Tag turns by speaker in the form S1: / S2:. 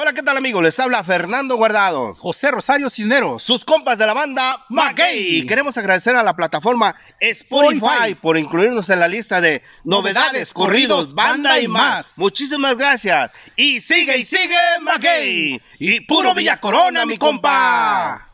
S1: Hola, ¿qué tal amigos? Les habla Fernando Guardado. José Rosario Cisneros. Sus compas de la banda Y Queremos agradecer a la plataforma Spotify, por incluirnos en la lista de novedades, corridos, banda y más. Muchísimas gracias. Y sigue y sigue McGay. Y puro Corona, mi compa.